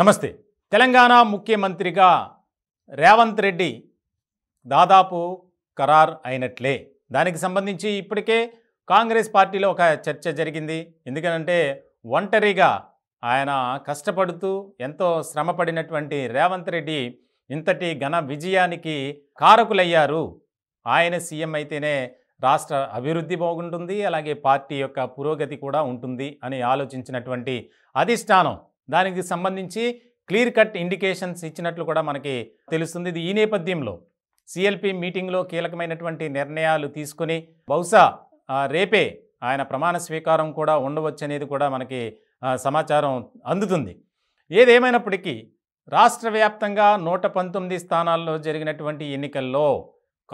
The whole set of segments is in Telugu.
నమస్తే తెలంగాణ ముఖ్యమంత్రిగా రేవంత్ రెడ్డి దాదాపు ఖరార్ అయినట్లే దానికి సంబంధించి ఇప్పటికే కాంగ్రెస్ పార్టీలో ఒక చర్చ జరిగింది ఎందుకనంటే ఒంటరిగా ఆయన కష్టపడుతూ ఎంతో శ్రమపడినటువంటి రేవంత్ రెడ్డి ఇంతటి ఘన విజయానికి కారకులయ్యారు ఆయన సీఎం అయితేనే రాష్ట్ర అభివృద్ధి బాగుంటుంది అలాగే పార్టీ యొక్క పురోగతి కూడా ఉంటుంది అని ఆలోచించినటువంటి అధిష్టానం దానికి సంబంధించి క్లియర్ కట్ ఇండికేషన్స్ ఇచ్చినట్లు కూడా మనకి తెలుస్తుంది ఇది ఈ నేపథ్యంలో సిఎల్పి మీటింగ్లో కీలకమైనటువంటి నిర్ణయాలు తీసుకుని బహుశా రేపే ఆయన ప్రమాణ స్వీకారం కూడా ఉండవచ్చు అనేది కూడా మనకి సమాచారం అందుతుంది ఏదేమైనప్పటికీ రాష్ట్ర వ్యాప్తంగా నూట పంతొమ్మిది స్థానాల్లో జరిగినటువంటి ఎన్నికల్లో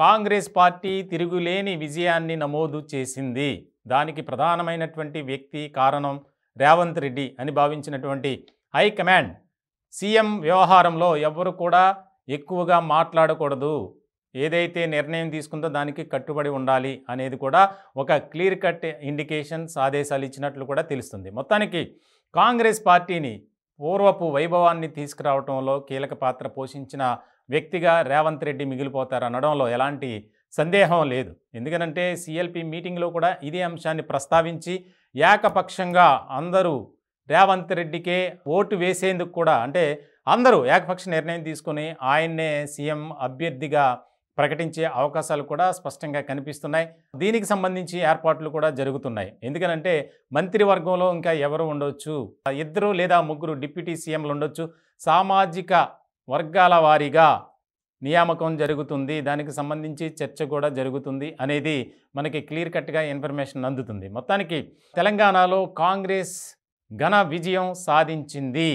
కాంగ్రెస్ పార్టీ తిరుగులేని విజయాన్ని నమోదు చేసింది దానికి ప్రధానమైనటువంటి వ్యక్తి కారణం రేవంత్ రెడ్డి అని భావించినటువంటి హైకమాండ్ సీఎం వ్యవహారంలో ఎవరు కూడా ఎక్కువగా మాట్లాడకూడదు ఏదైతే నిర్ణయం తీసుకుందో దానికి కట్టుబడి ఉండాలి అనేది కూడా ఒక క్లియర్ కట్ ఇండికేషన్స్ ఆదేశాలు ఇచ్చినట్లు కూడా తెలుస్తుంది మొత్తానికి కాంగ్రెస్ పార్టీని పూర్వపు వైభవాన్ని తీసుకురావడంలో కీలక పాత్ర పోషించిన వ్యక్తిగా రేవంత్ రెడ్డి మిగిలిపోతారు అనడంలో ఎలాంటి సందేహం లేదు ఎందుకనంటే సిఎల్పి మీటింగ్లో కూడా ఇదే అంశాన్ని ప్రస్తావించి ఏకపక్షంగా అందరూ రేవంత్ రెడ్డికే ఓటు వేసేందుకు కూడా అంటే అందరూ ఏకపక్ష నిర్ణయం తీసుకుని ఆయన్నే సీఎం అభ్యర్థిగా ప్రకటించే అవకాశాలు కూడా స్పష్టంగా కనిపిస్తున్నాయి దీనికి సంబంధించి ఏర్పాట్లు కూడా జరుగుతున్నాయి ఎందుకనంటే మంత్రివర్గంలో ఇంకా ఎవరు ఉండొచ్చు ఇద్దరు లేదా ముగ్గురు డిప్యూటీ సీఎంలు ఉండొచ్చు సామాజిక వర్గాల వారీగా నియామకం జరుగుతుంది దానికి సంబంధించి చర్చ కూడా జరుగుతుంది అనేది మనకి క్లియర్ కట్గా ఇన్ఫర్మేషన్ అందుతుంది మొత్తానికి తెలంగాణలో కాంగ్రెస్ ఘన విజయం సాధించింది